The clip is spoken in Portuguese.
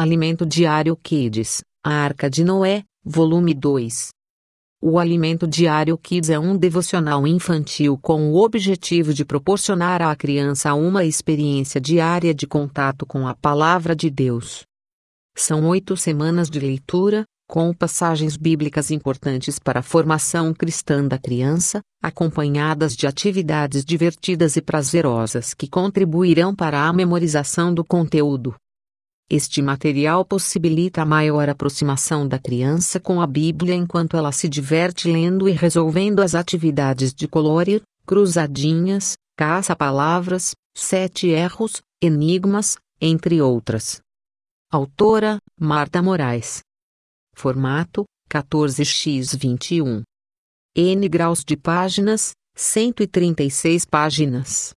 Alimento Diário Kids, A Arca de Noé, Volume 2. O Alimento Diário Kids é um devocional infantil com o objetivo de proporcionar à criança uma experiência diária de contato com a Palavra de Deus. São oito semanas de leitura, com passagens bíblicas importantes para a formação cristã da criança, acompanhadas de atividades divertidas e prazerosas que contribuirão para a memorização do conteúdo. Este material possibilita a maior aproximação da criança com a Bíblia enquanto ela se diverte lendo e resolvendo as atividades de colorir, cruzadinhas, caça-palavras, sete erros, enigmas, entre outras. Autora: Marta Moraes. Formato: 14x21. N graus de páginas, 136 páginas.